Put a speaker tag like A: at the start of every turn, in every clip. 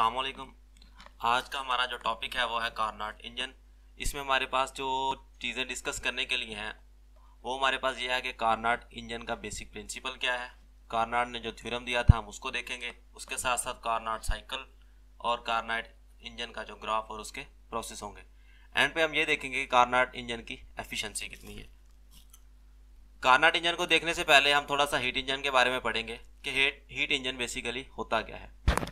A: असलकुम आज का हमारा जो टॉपिक है वो है कारनाट इंजन इसमें हमारे पास जो चीज़ें डिस्कस करने के लिए हैं वो हमारे पास ये है कि कारनाट इंजन का बेसिक प्रिंसिपल क्या है कारनाट ने जो थ्योरम दिया था हम उसको देखेंगे उसके साथ साथ कारनाट साइकिल और कारनाट इंजन का जो ग्राफ और उसके प्रोसेस होंगे एंड पे हम ये देखेंगे कि कारनाट इंजन की एफिशेंसी कितनी है कारनाट इंजन को देखने से पहले हम थोड़ा सा हीट इंजन के बारे में पढ़ेंगे कि हीट हीट इंजन बेसिकली होता क्या है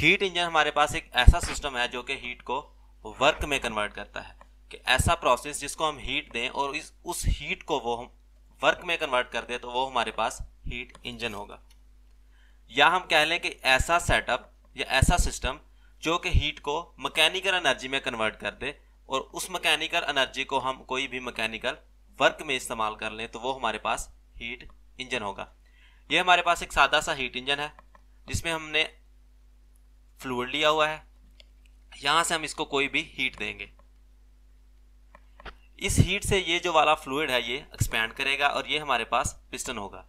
A: हीट इंजन हमारे पास एक ऐसा सिस्टम है जो कि हीट को वर्क में कन्वर्ट करता है कि ऐसा प्रोसेस जिसको हम हीट दें और इस उस हीट को वो हम वर्क में कन्वर्ट कर दें तो वो हमारे पास हीट इंजन होगा या हम कह लें कि ऐसा सेटअप या ऐसा सिस्टम जो कि हीट को मकैनिकल एनर्जी में कन्वर्ट कर दे और उस मकैनिकल एनर्जी को हम कोई भी मकैनिकल वर्क में इस्तेमाल कर लें तो वो हमारे पास हीट इंजन होगा ये हमारे पास एक सादा सा हीट इंजन है जिसमें हमने फ्लूड लिया हुआ है यहां से हम इसको कोई भी हीट देंगे इस हीट से ये जो वाला फ्लूड है ये एक्सपैंड करेगा और ये हमारे पास पिस्टन होगा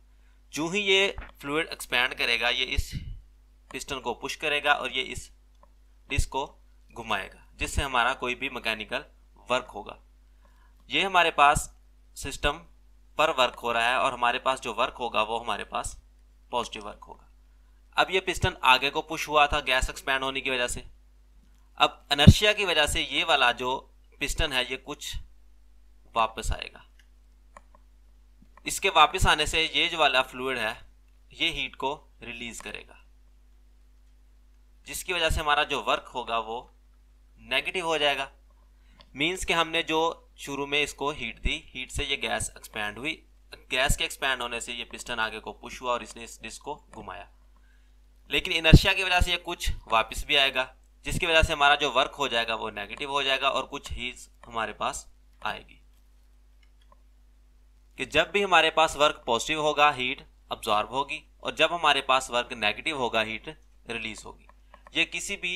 A: जो ही ये फ्लूड एक्सपैंड करेगा ये इस पिस्टन को पुश करेगा और ये इस डिस्क को घुमाएगा जिससे हमारा कोई भी मैकेनिकल वर्क होगा ये हमारे पास सिस्टम पर वर्क हो रहा है और हमारे पास जो वर्क होगा वो हमारे पास पॉजिटिव वर्क होगा अब ये पिस्टन आगे को पुश हुआ था गैस एक्सपैंड होने की वजह से अब अनर्शिया की वजह से ये वाला जो पिस्टन है ये कुछ वापस आएगा इसके वापस आने से ये जो वाला फ्लूड है ये हीट को रिलीज करेगा जिसकी वजह से हमारा जो वर्क होगा वो नेगेटिव हो जाएगा मीन्स कि हमने जो शुरू में इसको हीट दी हीट से ये गैस एक्सपैंड हुई गैस के एक्सपैंड होने से ये पिस्टन आगे को पुश हुआ और इसने इस डिस्क को घुमाया लेकिन इनर्शिया की वजह से ये कुछ वापस भी आएगा जिसकी वजह से हमारा जो वर्क हो जाएगा वो नेगेटिव हो जाएगा और कुछ हीज हमारे पास आएगी कि जब भी हमारे पास वर्क पॉजिटिव होगा हीट अब्जॉर्ब होगी और जब हमारे पास वर्क नेगेटिव होगा हीट रिलीज होगी ये किसी भी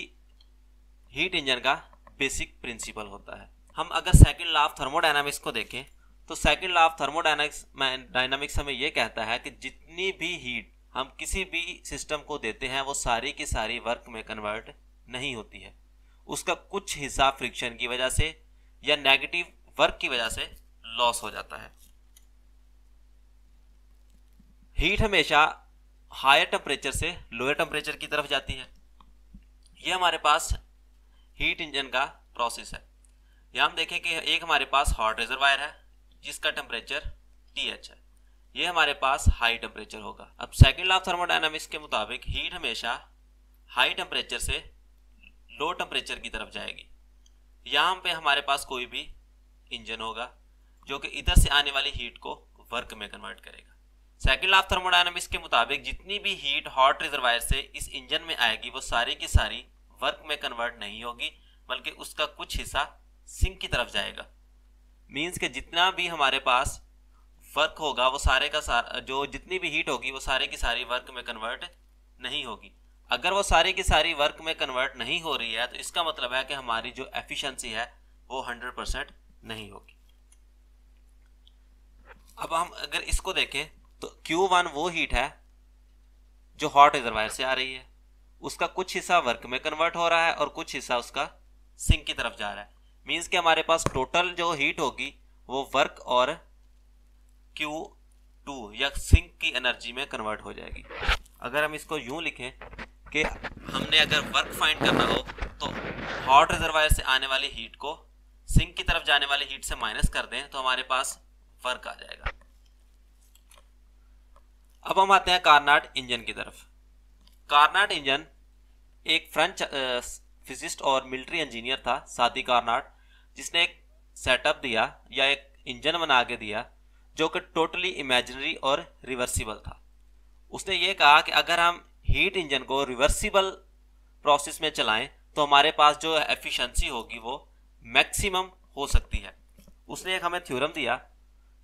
A: हीट इंजन का बेसिक प्रिंसिपल होता है हम अगर सेकेंड लॉ ऑफ थर्मोडाइनमिक्स को देखें तो second law of thermodynamics dynamics हमें यह कहता है कि जितनी भी हीट हम किसी भी सिस्टम को देते हैं वो सारी की सारी वर्क में कन्वर्ट नहीं होती है उसका कुछ हिस्सा फ्रिक्शन की वजह से या नेगेटिव वर्क की वजह से लॉस हो जाता है हीट हमेशा हायर टेम्परेचर से लोअर टेम्परेचर की तरफ जाती है ये हमारे पास हीट इंजन का प्रोसेस है यहाँ हम देखें कि एक हमारे पास हॉट रिजर्वायर वायर है जिसका टेम्परेचर टी एच है ये हमारे पास हाई टेम्परेचर होगा अब सेकेंड लॉ थर्मोडाइनमिक्स के मुताबिक हीट हमेशा हाई टेम्परेचर से लो टेम्परेचर की तरफ जाएगी यहाँ पे हमारे पास कोई भी इंजन होगा जो कि इधर से आने वाली हीट को वर्क में कन्वर्ट करेगा सेकेंड लॉ थर्मोडाइनमिक्स के मुताबिक जितनी भी हीट हॉट रिजर्वायर से इस इंजन में आएगी वो सारी की सारी वर्क में कन्वर्ट नहीं होगी बल्कि उसका कुछ हिस्सा सिंक की तरफ जाएगा मीन्स के जितना भी हमारे पास वर्क होगा वो सारे का सार जो जितनी भी हीट होगी वो सारे की सारी वर्क में कन्वर्ट नहीं होगी अगर वो सारे की सारी वर्क में कन्वर्ट नहीं हो रही है तो इसका मतलब है कि हमारी जो एफिशिएंसी है वो हंड्रेड परसेंट नहीं होगी अब हम अगर इसको देखें तो Q1 वो हीट है जो हॉट रिजर्वायर से आ रही है उसका कुछ हिस्सा वर्क में कन्वर्ट हो रहा है और कुछ हिस्सा उसका सिंक की तरफ जा रहा है मीन्स कि हमारे पास टोटल जो हीट होगी वो वर्क और क्यू टू या सिंक की एनर्जी में कन्वर्ट हो जाएगी अगर हम इसको यूं लिखें कि हमने अगर वर्क फाइंड करना हो तो हॉट रिजर्वायर से आने वाली हीट को सिंक की तरफ जाने वाली हीट से माइनस कर दें तो हमारे पास वर्क आ जाएगा अब हम आते हैं कार्नाट इंजन की तरफ कार्नाट इंजन एक फ्रेंच फिजिस्ट और मिलिट्री इंजीनियर था सादी कार्नाट जिसने एक सेटअप दिया या एक इंजन बना के दिया जो कि टोटली इमेजनरी और रिवर्सिबल था उसने ये कहा कि अगर हम हीट इंजन को रिवर्सिबल प्रोसेस में चलाएं तो हमारे पास जो एफिशिएंसी होगी वो मैक्सिमम हो सकती है उसने एक हमें थ्योरम दिया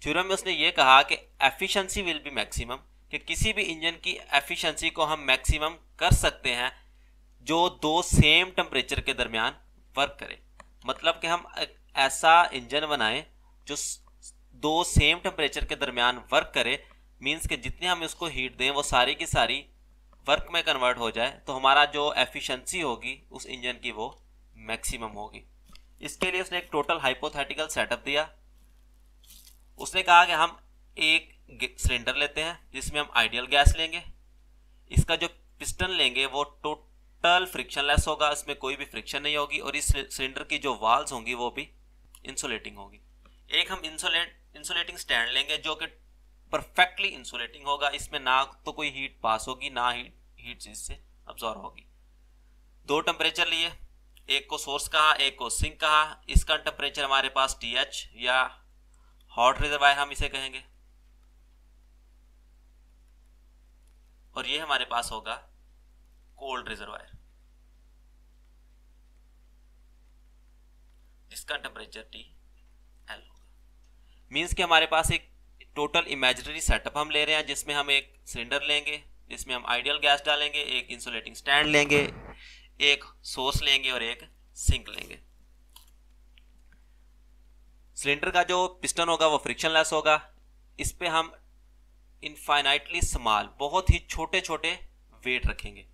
A: थ्योरम में उसने ये कहा कि एफिशिएंसी विल बी मैक्सिमम कि किसी भी इंजन की एफिशिएंसी को हम मैक्सिमम कर सकते हैं जो दो सेम टेम्परेचर के दरमियान वर्क करे मतलब कि हम ऐसा इंजन बनाएं जो दो सेम टेम्परेचर के दरमियान वर्क करे मीन्स के जितने हम इसको हीट दें वो सारी की सारी वर्क में कन्वर्ट हो जाए तो हमारा जो एफिशिएंसी होगी उस इंजन की वो मैक्सिमम होगी इसके लिए उसने एक टोटल हाइपोथेटिकल सेटअप दिया उसने कहा कि हम एक सिलेंडर लेते हैं जिसमें हम आइडियल गैस लेंगे इसका जो पिस्टन लेंगे वो टोटल फ्रिक्शन लेस होगा इसमें कोई भी फ्रिक्शन नहीं होगी और इस सिलेंडर की जो वाल्स होंगी वो भी इंसुलेटिंग होगी एक हम इंसुलेट इंसुलेटिंग स्टैंड लेंगे जो कि परफेक्टली इंसुलेटिंग होगा इसमें ना तो कोई हीट पास होगी ना हीट हीट इससे अब्जॉर्व होगी दो टेम्परेचर लिए एक को सोर्स कहा एक को सिंक कहा इसका टेम्परेचर हमारे पास टी एच या हॉट रिजर्वायर हम इसे कहेंगे और ये हमारे पास होगा कोल्ड रिजर्वायर जिसका टेम्परेचर टी मीन्स कि हमारे पास एक टोटल इमेजनरी सेटअप हम ले रहे हैं जिसमें हम एक सिलेंडर लेंगे जिसमें हम आइडियल गैस डालेंगे एक इंसुलेटिंग स्टैंड लेंगे एक सोर्स लेंगे और एक सिंक लेंगे सिलेंडर का जो पिस्टन होगा वो फ्रिक्शन लेस होगा इस पर हम इनफाइनाइटली स्मॉल बहुत ही छोटे छोटे वेट रखेंगे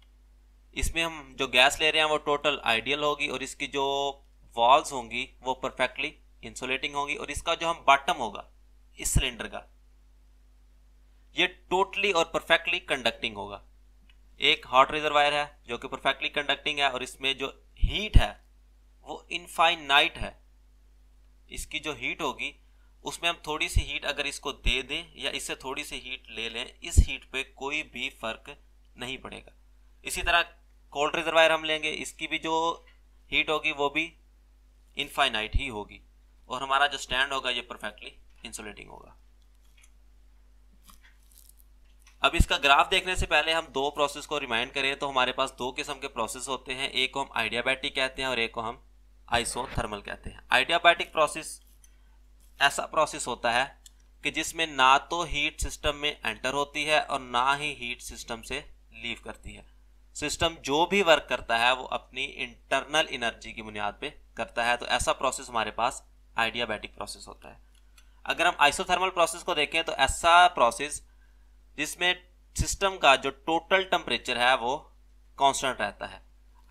A: इसमें हम जो गैस ले रहे हैं वो टोटल आइडियल होगी और इसकी जो वॉल्स होंगी वो परफेक्टली इंसुलेटिंग होगी और इसका जो हम बॉटम होगा इस सिलेंडर का ये टोटली और परफेक्टली कंडक्टिंग होगा एक हॉट रिजर्वायर है जो कि परफेक्टली कंडक्टिंग है और इसमें जो हीट है वो इनफाइनाइट है इसकी जो हीट होगी उसमें हम थोड़ी सी हीट अगर इसको दे दें या इससे थोड़ी सी हीट ले लें इस हीट पे कोई भी फर्क नहीं पड़ेगा इसी तरह कोल्ड रिजर्वायर हम लेंगे इसकी भी जो हीट होगी वो भी इनफाइनाइट ही होगी और हमारा जो स्टैंड होगा ये परफेक्टली इंसुलेटिंग होगा अब इसका ग्राफ देखने से पहले हम दो प्रोसेस को रिमाइंड करें तो हमारे पास दो किस्म के प्रोसेस होते हैं एक को हम आइडियाबैटिक कहते हैं और एक को हम आइसोथर्मल कहते हैं आइडियाबैटिक प्रोसेस ऐसा प्रोसेस होता है कि जिसमें ना तो हीट सिस्टम में एंटर होती है और ना ही हीट सिस्टम से लीव करती है सिस्टम जो भी वर्क करता है वो अपनी इंटरनल एनर्जी की बुनियाद पे करता है तो ऐसा प्रोसेस हमारे पास आइडियाबैटिक प्रोसेस होता है अगर हम आइसोथर्मल प्रोसेस को देखें तो ऐसा प्रोसेस जिसमें सिस्टम का जो टोटल टेम्परेचर है वो कांस्टेंट रहता है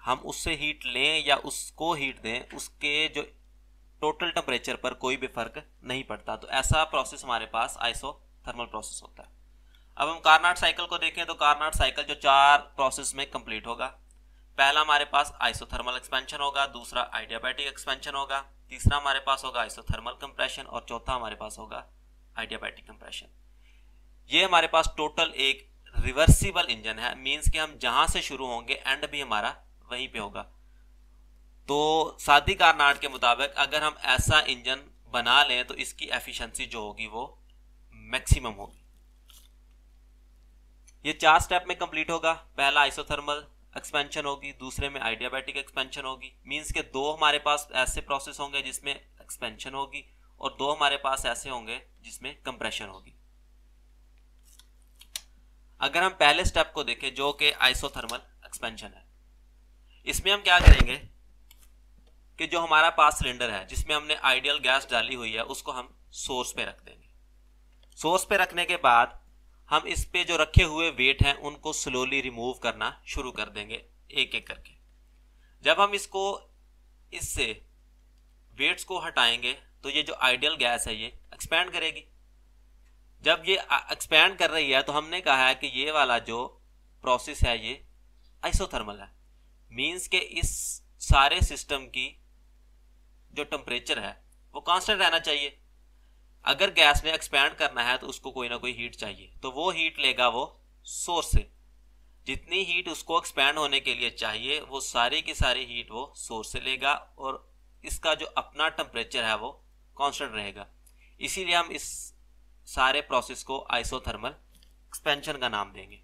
A: हम उससे हीट लें या उसको हीट दें उसके जो टोटल टेम्परेचर पर कोई भी फर्क नहीं पड़ता तो ऐसा प्रोसेस हमारे पास आइसो थर्मल प्रोसेस होता है अब हम कार्नाट साइकिल को देखें तो कार्नाट साइकिल जो चार प्रोसेस में कंप्लीट होगा पहला हमारे पास आइसोथर्मल एक्सपेंशन होगा दूसरा आइडियाबैटिक एक्सपेंशन होगा तीसरा हमारे पास होगा आइसोथर्मल कंप्रेशन और चौथा हमारे पास होगा आइडियाबैटिक कंप्रेशन ये हमारे पास टोटल एक रिवर्सिबल इंजन है मींस कि हम जहां से शुरू होंगे एंड भी हमारा वहीं पे होगा तो सादी कारनाट के मुताबिक अगर हम ऐसा इंजन बना लें तो इसकी एफिशिएंसी जो होगी वो मैक्सिमम होगी ये चार स्टेप में कंप्लीट होगा पहला आइसोथर्मल एक्सपेंशन होगी दूसरे में आइडियाबैटिक एक्सपेंशन होगी मीन्स के दो हमारे पास ऐसे प्रोसेस होंगे जिसमें एक्सपेंशन होगी और दो हमारे पास ऐसे होंगे जिसमें कंप्रेशन होगी अगर हम पहले स्टेप को देखें जो कि आइसोथर्मल एक्सपेंशन है इसमें हम क्या करेंगे कि जो हमारा पास सिलेंडर है जिसमें हमने आइडियल गैस डाली हुई है उसको हम सोर्स पे रख देंगे सोर्स पे रखने के बाद हम इस पे जो रखे हुए वेट हैं उनको स्लोली रिमूव करना शुरू कर देंगे एक एक करके जब हम इसको इससे वेट्स को हटाएंगे तो ये जो आइडियल गैस है ये एक्सपैंड करेगी जब ये एक्सपैंड कर रही है तो हमने कहा है कि ये वाला जो प्रोसेस है ये आइसोथर्मल है मींस के इस सारे सिस्टम की जो टम्परेचर है वो कांस्टेंट रहना चाहिए अगर गैस ने एक्सपैंड करना है तो उसको कोई ना कोई हीट चाहिए तो वो हीट लेगा वो सोर्स से जितनी हीट उसको एक्सपैंड होने के लिए चाहिए वो सारी की सारी हीट वो सोर्स से लेगा और इसका जो अपना टेम्परेचर है वो कांस्टेंट रहेगा इसीलिए हम इस सारे प्रोसेस को आइसोथर्मल एक्सपेंशन का नाम देंगे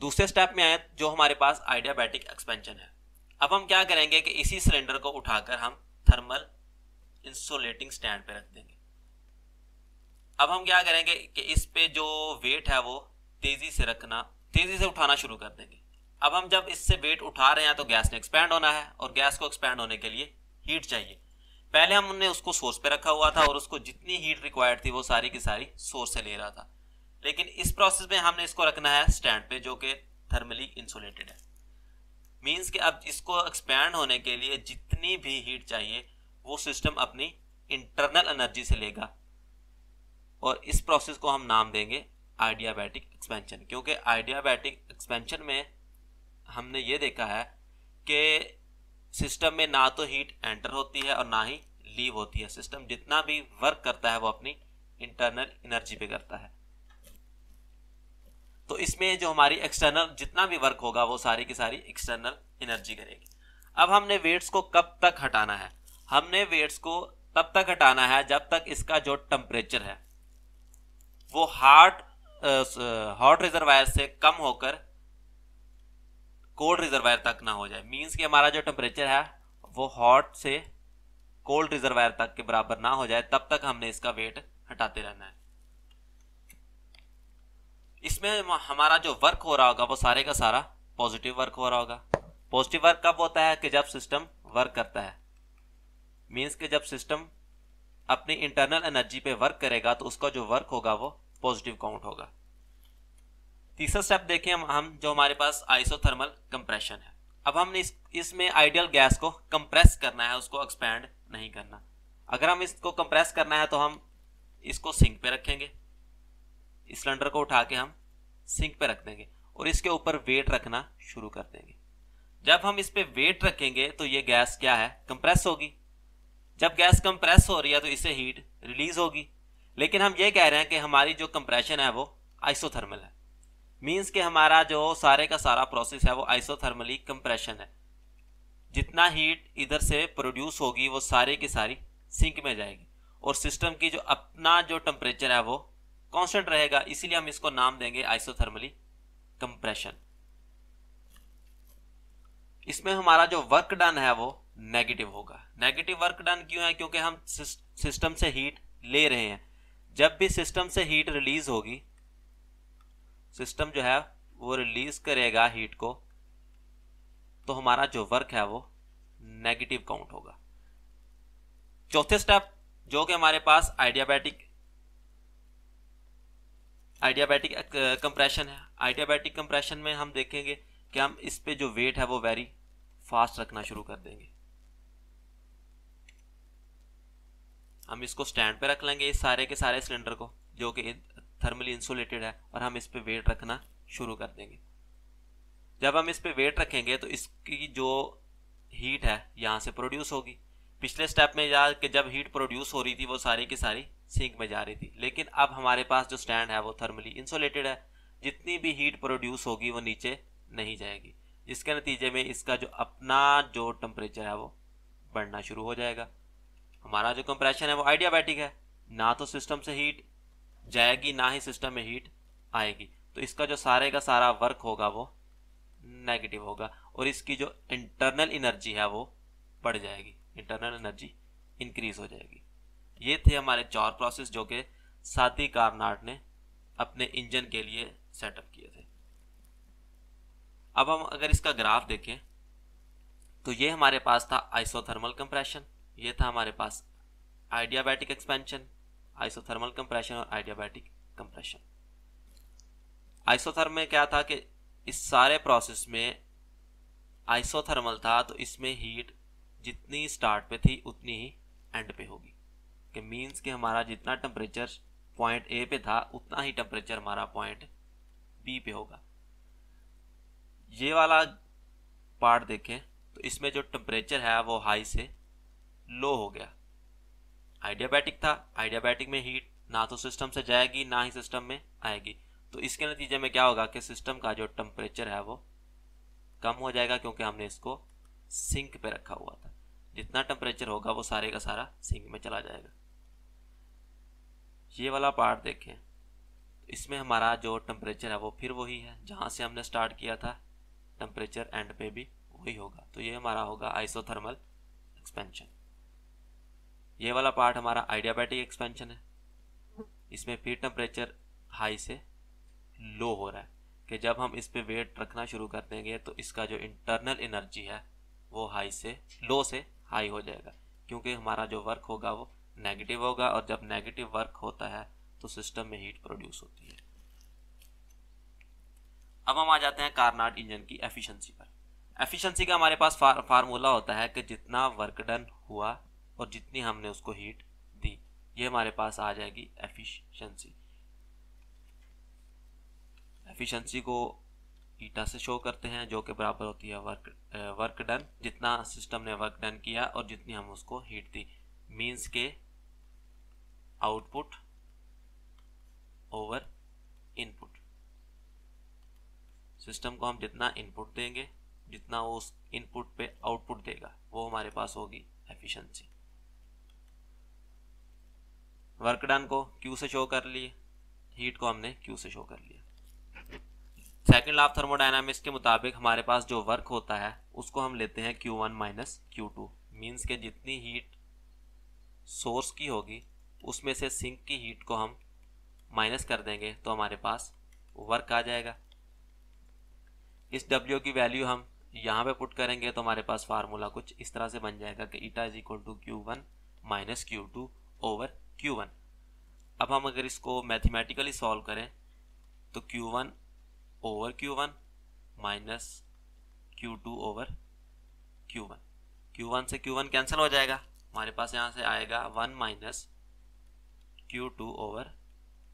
A: दूसरे स्टेप में आए जो हमारे पास आइडियाबैटिक एक्सपेंशन है अब हम क्या करेंगे कि इसी सिलेंडर को उठाकर हम थर्मल इंसुलेटिंग स्टैंड पे रख देंगे अब हम क्या करेंगे कि इस पे जो वेट है वो तेज़ी से रखना तेज़ी से उठाना शुरू कर देंगे अब हम जब इससे वेट उठा रहे हैं तो गैस ने एक्सपैंड होना है और गैस को एक्सपैंड होने के लिए हीट चाहिए पहले हमने उसको सोर्स पे रखा हुआ था और उसको जितनी हीट रिक्वायर्ड थी वो सारी की सारी सोर्स से ले रहा था लेकिन इस प्रोसेस में हमने इसको रखना है स्टैंड पे जो कि थर्मली इंसुलेटेड है मीन्स कि अब इसको एक्सपैंड होने के लिए जितनी भी हीट चाहिए वो सिस्टम अपनी इंटरनल एनर्जी से लेगा और इस प्रोसेस को हम नाम देंगे आइडियाबैटिक एक्सपेंशन क्योंकि आइडियाबैटिक एक्सपेंशन में हमने ये देखा है कि सिस्टम में ना तो हीट एंटर होती है और ना ही लीव होती है सिस्टम जितना भी वर्क करता है वो अपनी इंटरनल एनर्जी पे करता है तो इसमें जो हमारी एक्सटर्नल जितना भी वर्क होगा वो सारी की सारी एक्सटर्नल एनर्जी करेगी अब हमने वेट्स को कब तक हटाना है हमने वेट्स को तब तक हटाना है जब तक इसका जो टम्परेचर है वो हार्ट हॉट रिजर्वायर से कम होकर कोल्ड रिजर्वायर तक ना हो जाए मींस कि हमारा जो टेम्परेचर है वो हॉट से कोल्ड रिजर्वायर तक के बराबर ना हो जाए तब तक हमने इसका वेट हटाते रहना है इसमें हमारा जो वर्क हो रहा होगा वो सारे का सारा पॉजिटिव वर्क हो रहा होगा पॉजिटिव वर्क कब होता है कि जब सिस्टम वर्क करता है मीन्स कि जब सिस्टम अपनी इंटरनल एनर्जी पे वर्क करेगा तो उसका जो वर्क होगा वो पॉजिटिव काउंट होगा तीसरा स्टेप देखें हम हम जो हमारे पास आइसोथर्मल कंप्रेशन है अब हमने इस इसमें आइडियल गैस को कंप्रेस करना है उसको एक्सपैंड नहीं करना अगर हम इसको कंप्रेस करना है तो हम इसको सिंक पे रखेंगे सिलेंडर को उठा के हम सिंक पे रख देंगे और इसके ऊपर वेट रखना शुरू कर देंगे जब हम इस पर वेट रखेंगे तो ये गैस क्या है कंप्रेस होगी जब गैस कंप्रेस हो रही है तो इसे हीट रिलीज होगी लेकिन हम ये कह रहे हैं कि हमारी जो कंप्रेशन है वो आइसोथर्मल है मीन्स कि हमारा जो सारे का सारा प्रोसेस है वो आइसोथर्मली कंप्रेशन है जितना हीट इधर से प्रोड्यूस होगी वो सारे की सारी सिंक में जाएगी और सिस्टम की जो अपना जो टेम्परेचर है वो कांस्टेंट रहेगा इसीलिए हम इसको नाम देंगे आइसोथर्मली कंप्रेशन इसमें हमारा जो वर्क डन है वो नेगेटिव होगा नेगेटिव वर्क डन क्यों है क्योंकि हम सिस्टम से हीट ले रहे हैं जब भी सिस्टम से हीट रिलीज होगी सिस्टम जो है वो रिलीज करेगा हीट को तो हमारा जो वर्क है वो नेगेटिव काउंट होगा चौथे स्टेप जो कि हमारे पास आइडियाबैटिक आइडियाबैटिक कंप्रेशन uh, है आइडियाबैटिक कंप्रेशन में हम देखेंगे कि हम इस पे जो वेट है वो वेरी फास्ट रखना शुरू कर देंगे हम इसको स्टैंड पे रख लेंगे इस सारे के सारे सिलेंडर को जो कि थर्मली इंसुलेटेड है और हम इस पे वेट रखना शुरू कर देंगे जब हम इस पे वेट रखेंगे तो इसकी जो हीट है यहाँ से प्रोड्यूस होगी पिछले स्टेप में याद कि जब हीट प्रोड्यूस हो रही थी वो सारी की सारी सिंक में जा रही थी लेकिन अब हमारे पास जो स्टैंड है वो थर्मली इंसोलेटेड है जितनी भी हीट प्रोड्यूस होगी वो नीचे नहीं जाएगी जिसके नतीजे में इसका जो अपना जो टम्परेचर है वो बढ़ना शुरू हो जाएगा हमारा जो कंप्रेशन है वो आइडियाबैटिक है ना तो सिस्टम से हीट जाएगी ना ही सिस्टम में हीट आएगी तो इसका जो सारे का सारा वर्क होगा वो नेगेटिव होगा और इसकी जो इंटरनल एनर्जी है वो बढ़ जाएगी इंटरनल एनर्जी इंक्रीज हो जाएगी ये थे हमारे चार प्रोसेस जो कि साथी कारनाट ने अपने इंजन के लिए सेटअप किए थे अब हम अगर इसका ग्राफ देखें तो ये हमारे पास था आइसोथर्मल कंप्रेशन ये था हमारे पास आइडियाबैटिक एक्सपेंशन आइसोथर्मल कंप्रेशन और आइडियाबैटिक कंप्रेशन आइसोथर्म में क्या था कि इस सारे प्रोसेस में आइसोथर्मल था तो इसमें हीट जितनी स्टार्ट पे थी उतनी ही एंड पे होगी कि मीन्स कि हमारा जितना टेम्परेचर पॉइंट ए पे था उतना ही टेम्परेचर हमारा पॉइंट बी पे होगा ये वाला पार्ट देखें तो इसमें जो टेम्परेचर है वो हाई से लो हो गया आइडियाबैटिक था आइडियाबैटिक में हीट ना तो सिस्टम से जाएगी ना ही सिस्टम में आएगी तो इसके नतीजे में क्या होगा कि सिस्टम का जो टेम्परेचर है वो कम हो जाएगा क्योंकि हमने इसको सिंक पे रखा हुआ था जितना टेम्परेचर होगा वो सारे का सारा सिंक में चला जाएगा ये वाला पार्ट देखें इसमें हमारा जो टेम्परेचर है वो फिर वही है जहाँ से हमने स्टार्ट किया था टेम्परेचर एंड पे भी वही होगा तो ये हमारा होगा आइसोथर्मल एक्सपेंशन ये वाला पार्ट हमारा आइडियाबैटिक एक्सपेंशन है इसमें फिर टेम्परेचर हाई से लो हो रहा है कि जब हम इस पर वेट रखना शुरू कर देंगे तो इसका जो इंटरनल एनर्जी है वो हाई से लो से हाई हो जाएगा क्योंकि हमारा जो वर्क होगा वो नेगेटिव होगा और जब नेगेटिव वर्क होता है तो सिस्टम में हीट प्रोड्यूस होती है अब हम आ जाते हैं कारनाट इंजन की एफिशिएंसी पर एफिशिएंसी का हमारे पास फार्मूला होता है कि जितना वर्क डन हुआ और जितनी हमने उसको हीट दी ये हमारे पास आ जाएगी एफिशिएंसी एफिशिएंसी को ईटा से शो करते हैं जो कि बराबर होती है वर्क वर्क डन जितना सिस्टम ने वर्क डन किया और जितनी हम उसको हीट दी मीन्स के आउटपुट ओवर इनपुट सिस्टम को हम जितना इनपुट देंगे जितना वो उस इनपुट पे आउटपुट देगा वो हमारे पास होगी एफिशिएंसी वर्क डन को क्यू से शो कर लिए हीट को हमने क्यू से शो कर लिया सेकेंड लाफ थर्मोडाइनामिक्स थर्मोडाइनमिक्स के मुताबिक हमारे पास जो वर्क होता है उसको हम लेते हैं Q one minus Q two means के जितनी हीट सोर्स की होगी उसमें से सिंक की हीट को हम माइनस कर देंगे तो हमारे पास वर्क आ जाएगा इस डब्ल्यू की वैल्यू हम यहाँ पे पुट करेंगे तो हमारे पास फार्मूला कुछ इस तरह से बन जाएगा कि eta is equal to Q one minus Q two over Q one अब हम अगर इसको मैथमेटिकली सॉल्व करें तो Q one over Q one minus Q two over Q one Q one से क्यू वन कैंसिल हो जाएगा हमारे पास यहाँ से आएगा one minus Q two over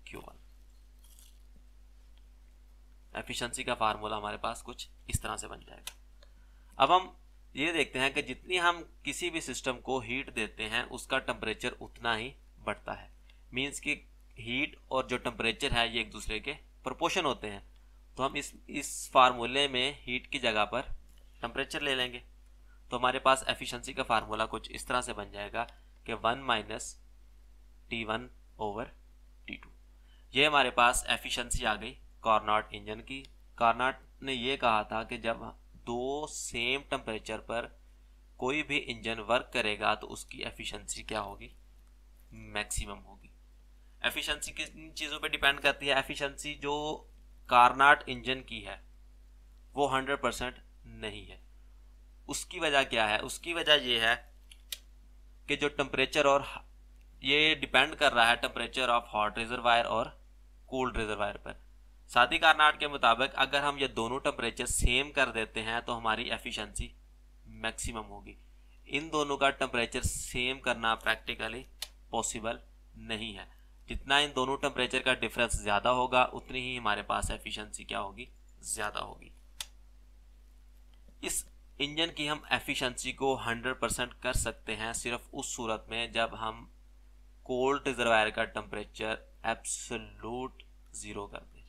A: Q one efficiency का फार्मूला हमारे पास कुछ इस तरह से बन जाएगा अब हम ये देखते हैं कि जितनी हम किसी भी सिस्टम को हीट देते हैं उसका टेम्परेचर उतना ही बढ़ता है मीन्स कि हीट और जो टेम्परेचर है ये एक दूसरे के प्रोपोर्शन होते हैं तो हम इस इस फार्मूले में हीट की जगह पर टेम्परेचर ले लेंगे तो हमारे पास एफिशिएंसी का फार्मूला कुछ इस तरह से बन जाएगा कि one minus T one over T two ये हमारे पास एफिशिएंसी आ गई कॉर्नाट इंजन की कॉर्नाट ने ये कहा था कि जब दो सेम टम्परेचर पर कोई भी इंजन वर्क करेगा तो उसकी एफिशिएंसी क्या होगी मैक्सिमम होगी एफिशिएंसी किन चीज़ों पे डिपेंड करती है एफिशिएंसी जो कार्नाट इंजन की है वो 100 परसेंट नहीं है उसकी वजह क्या है उसकी वजह यह है कि जो टम्परेचर और ये डिपेंड कर रहा है टम्परेचर ऑफ हॉट रिजर्वायर और कोल्ड रिजर्वायर पर साथी कारनाट के मुताबिक अगर हम ये दोनों टम्परेचर सेम कर देते हैं तो हमारी एफिशिएंसी मैक्सिमम होगी इन दोनों का टम्परेचर सेम करना प्रैक्टिकली पॉसिबल नहीं है जितना इन दोनों टम्परेचर का डिफरेंस ज़्यादा होगा उतनी ही हमारे पास एफिशिएंसी क्या होगी ज़्यादा होगी इस इंजन की हम एफिशिएंसी को 100 परसेंट कर सकते हैं सिर्फ उस सूरत में जब हम कोल्ड रिजर्वायर का टेम्परेचर एब्सोलूट ज़ीरो कर दें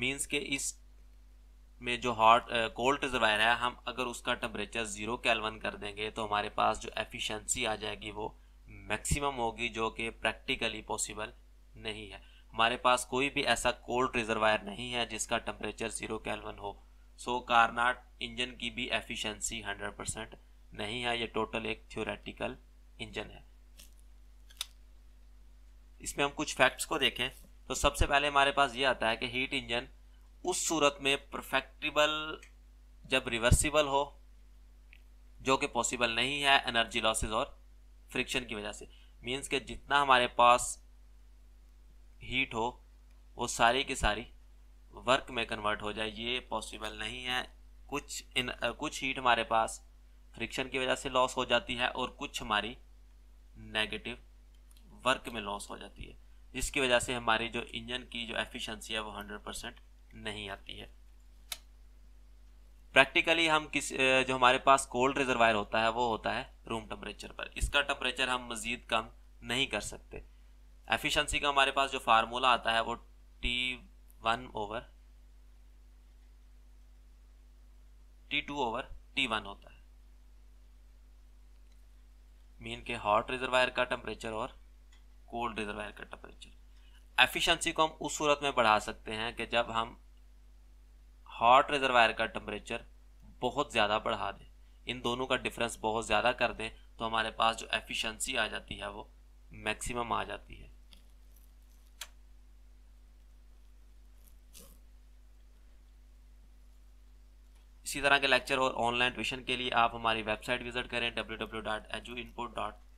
A: मीन्स के इस में जो हॉट कोल्ड रिजर्वायर है हम अगर उसका टेम्परेचर ज़ीरो कैलवन कर देंगे तो हमारे पास जो एफिशिएंसी आ जाएगी वो मैक्सिमम होगी जो कि प्रैक्टिकली पॉसिबल नहीं है हमारे पास कोई भी ऐसा कोल्ड रिजर्वायर नहीं है जिसका टेम्परेचर जीरो कैलवन हो सो कारनाट इंजन की भी एफिशिएंसी 100 परसेंट नहीं है ये टोटल एक थ्योरेटिकल इंजन है इसमें हम कुछ फैक्ट्स को देखें तो सबसे पहले हमारे पास ये आता है कि हीट इंजन उस सूरत में परफेक्टिबल जब रिवर्सिबल हो जो कि पॉसिबल नहीं है एनर्जी लॉसेज और फ्रिक्शन की वजह से मीन्स के जितना हमारे पास हीट हो वो सारी की सारी वर्क में कन्वर्ट हो जाए ये पॉसिबल नहीं है कुछ इन कुछ हीट हमारे पास फ्रिक्शन की वजह से लॉस हो जाती है और कुछ हमारी नेगेटिव वर्क में लॉस हो जाती है जिसकी वजह से हमारी जो इंजन की जो एफिशिएंसी है वो हंड्रेड परसेंट नहीं आती है प्रैक्टिकली हम किस जो हमारे पास कोल्ड रिजर्वायर होता है वो होता है रूम टेम्परेचर पर इसका टेम्परेचर हम मज़ीद कम नहीं कर सकते एफिशिएंसी का हमारे पास जो फार्मूला आता है वो T one over T two over T one होता है मीन के हॉट रिजर्वायर का टेम्परेचर और कोल्ड रिजर्वायर का टेम्परेचर एफिशिएंसी को हम उस सूरत में बढ़ा सकते हैं कि जब हम हॉट रिजर्वायर का टेम्परेचर बहुत ज़्यादा बढ़ा दें इन दोनों का डिफरेंस बहुत ज़्यादा कर दें तो हमारे पास जो एफिशिएंसी आ जाती है वो मैक्सिमम आ जाती है इसी तरह के लेक्चर और ऑनलाइन ट्यूशन के लिए आप हमारी वेबसाइट विजिट करें W W dot edu input dot